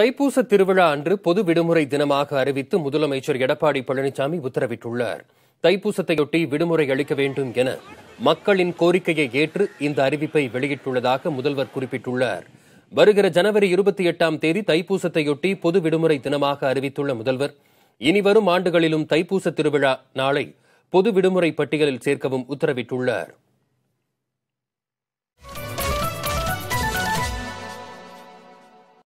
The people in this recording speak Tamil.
தைப்பூச திருவிழா அன்று பொது விடுமுறை தினமாக அறிவித்து முதலமைச்சர் எடப்பாடி பழனிசாமி உத்தரவிட்டுள்ளார் தைப்பூசத்தையொட்டி விடுமுறை அளிக்க வேண்டும் என மக்களின் கோரிக்கையை ஏற்று இந்த அறிவிப்பை வெளியிட்டுள்ளதாக முதல்வர் குறிப்பிட்டுள்ளார் வருகிற ஜனவரி இருபத்தி எட்டாம் தேதி தைப்பூசத்தையொட்டி பொது விடுமுறை தினமாக அறிவித்துள்ள முதல்வர் இனிவரும் ஆண்டுகளிலும் தைப்பூச திருவிழா நாளை பொது விடுமுறை பட்டியலில் சேர்க்கவும் உத்தரவிட்டுள்ளார்